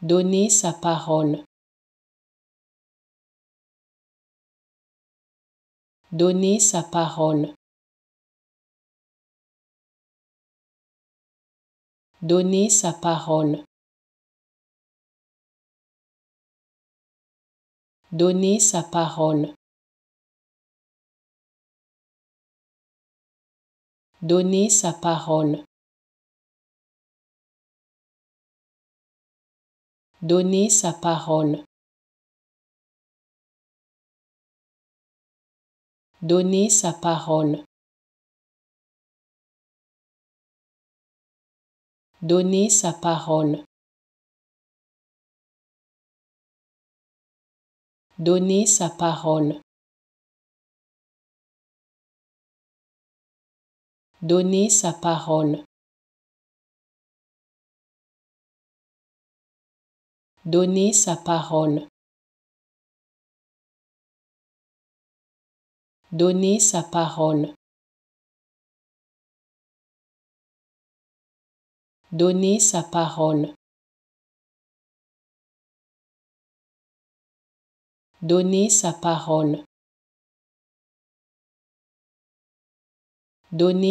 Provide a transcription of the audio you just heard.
Donnez sa parole. Donnez sa parole. Donner sa parole. Donner sa parole. Donner sa parole. Donnez sa parole. Donnez sa parole. Donnez sa parole. Donnez sa parole. Donner sa parole. donner sa parole. Donner sa parole. Donner sa parole. Donner sa parole. Donner